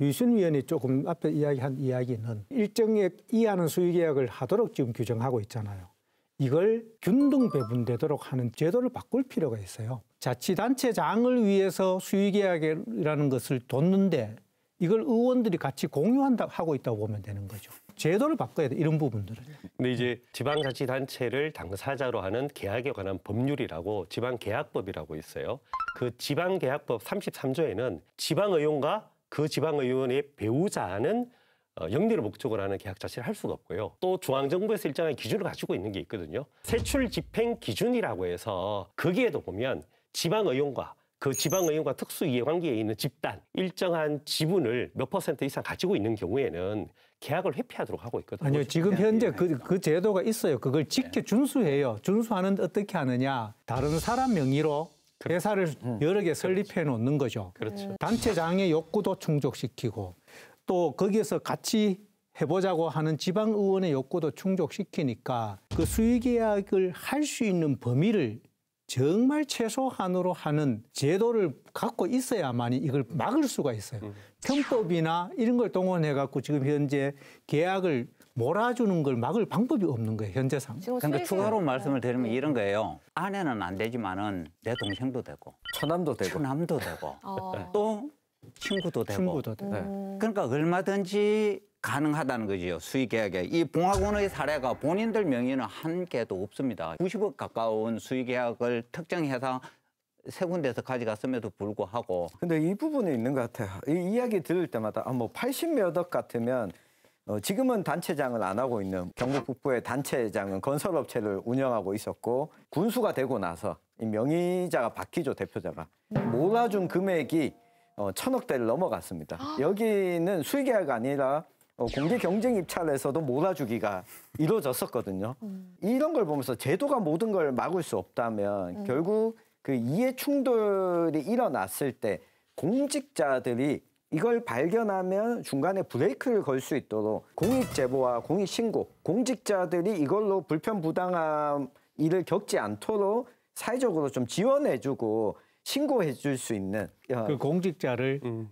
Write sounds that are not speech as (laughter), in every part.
유신위원이 조금 앞에 이야기한 이야기는 일정액 이하는 수의계약을 하도록 지금 규정하고 있잖아요. 이걸 균등 배분되도록 하는 제도를 바꿀 필요가 있어요. 자치단체장을 위해서 수의계약이라는 것을 뒀는데 이걸 의원들이 같이 공유한다 하고 있다고 보면 되는 거죠. 제도를 바꿔야 돼 이런 부분들은. 근데 이제 지방자치단체를 당사자로 하는 계약에 관한 법률이라고 지방계약법이라고 있어요. 그 지방계약법 33조에는 지방의원과 그 지방의원의 배우자는 어, 영리를 목적으로 하는 계약 자체를 할 수가 없고요. 또 중앙정부에서 일정한 기준을 가지고 있는 게 있거든요. 세출 집행 기준이라고 해서 거기에도 보면 지방의원과 그 지방의원과 특수이해관계에 있는 집단 일정한 지분을 몇 퍼센트 이상 가지고 있는 경우에는 계약을 회피하도록 하고 있거든요. 아니요, 지금 네, 현재 네. 그, 그 제도가 있어요. 그걸 지켜 네. 준수해요. 준수하는 데 어떻게 하느냐? 다른 사람 명의로 회사를 음. 음. 여러 개 설립해 놓는 거죠. 그렇죠. 음. 단체장의 욕구도 충족시키고 또 거기에서 같이 해보자고 하는 지방 의원의 욕구도 충족시키니까 그 수의계약을 할 수 있는 범위를 정말 최소한으로 하는 제도를 갖고 있어야만이 이걸 막을 수가 있어요. 음. 편법이나 이런 걸 동원해 갖고 지금 현재 계약을 몰아주는 걸 막을 방법이 없는 거예요 현재상. 그러니까 추가로 말씀을 드리면 네. 이런 거예요. 아내는 안 되지만은 내 동생도 되고 처남도 되고 처남도 되고 어. 또 친구도 되고. 친구도 되고. 네. 그러니까 얼마든지 가능하다는 거지요. 수의 계약에. 이 봉화군의 사례가 본인들 명의는 한 개도 없습니다. 90억 가까운 수의 계약을 특정 회사 세 군데에서 가져갔음에도 불구하고 근데 이 부분이 있는 것 같아요. 이 이야기 들을 때마다 아, 뭐 80 몇 억 같으면 어, 지금은 단체장을 안 하고 있는 경북 북부의 단체장은 건설업체를 운영하고 있었고 군수가 되고 나서 이 명의자가 바뀌죠. 대표자가 몰아준 금액이 어, 천억대를 넘어갔습니다. 아. 여기는 수의계약 이 아니라 어, 공개 경쟁 입찰에서도 몰아주기가 (laughs) 이루어졌었거든요. 음. 이런 걸 보면서 제도가 모든 걸 막을 수 없다면 음. 결국 그 이해 충돌이 일어났을 때 공직자들이 이걸 발견하면 중간에 브레이크를 걸 수 있도록 공익 제보와 공익 신고, 공직자들이 이걸로 불편 부당함 일을 겪지 않도록 사회적으로 좀 지원해주고 신고해줄 수 있는 어, 그 공직자를 음.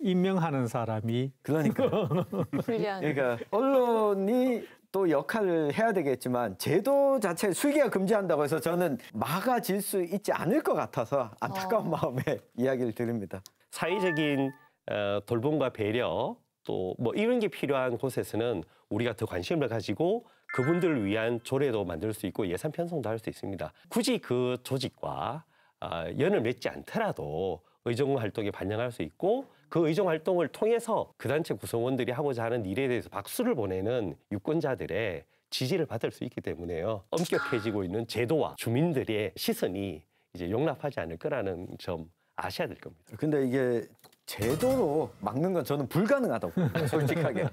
임명하는 사람이 그러니까 (laughs) 그러니까 언론이 또 역할을 해야 되겠지만 제도 자체 술기가 금지한다고 해서 저는 막아질 수 있지 않을 것 같아서 안타까운 어. 마음에 (laughs) 이야기를 드립니다. 사회적인 어, 돌봄과 배려 또 뭐 이런 게 필요한 곳에서는 우리가 더 관심을 가지고 그분들을 위한 조례도 만들 수 있고 예산 편성도 할 수 있습니다. 굳이 그 조직과 어, 연을 맺지 않더라도 의정 활동에 반영할 수 있고 그 의정 활동을 통해서 그 단체 구성원들이 하고자 하는 일에 대해서 박수를 보내는 유권자들의 지지를 받을 수 있기 때문에요. 엄격해지고 있는 제도와 주민들의 시선이 이제 용납하지 않을 거라는 점 아셔야 될 겁니다. 근데 이게 제도로 막는 건 저는 불가능하다고 (laughs) 솔직하게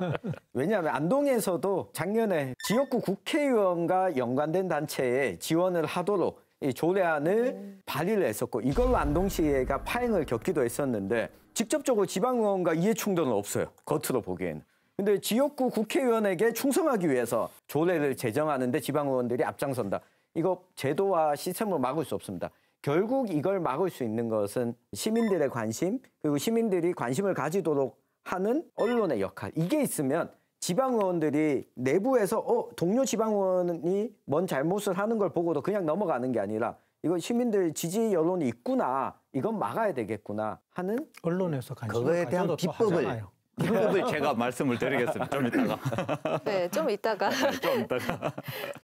왜냐하면 안동에서도 작년에 지역구 국회의원과 연관된 단체에 지원을 하도록 이 조례안을 음. 네. 발의를 했었고 이걸로 안동시가 파행을 겪기도 했었는데 직접적으로 지방의원과 이해 충돌은 없어요. 겉으로 보기에는. 근데 지역구 국회의원에게 충성하기 위해서 조례를 제정하는데 지방의원들이 앞장선다. 이거 제도와 시스템으로 막을 수 없습니다. 결국 이걸 막을 수 있는 것은 시민들의 관심 그리고 시민들이 관심을 가지도록 하는 언론의 역할 이게 있으면 지방 의원들이 내부에서 어 동료 지방 의원이 뭔 잘못을 하는 걸 보고도 그냥 넘어가는 게 아니라 이거 시민들 지지 여론이 있구나 이건 막아야 되겠구나 하는 언론에서 관 그거에 대한 비법을 비법을 제가 말씀을 드리겠습니다. 좀 이따가. 네, 좀 이따가. 네, 좀 이따가. (laughs)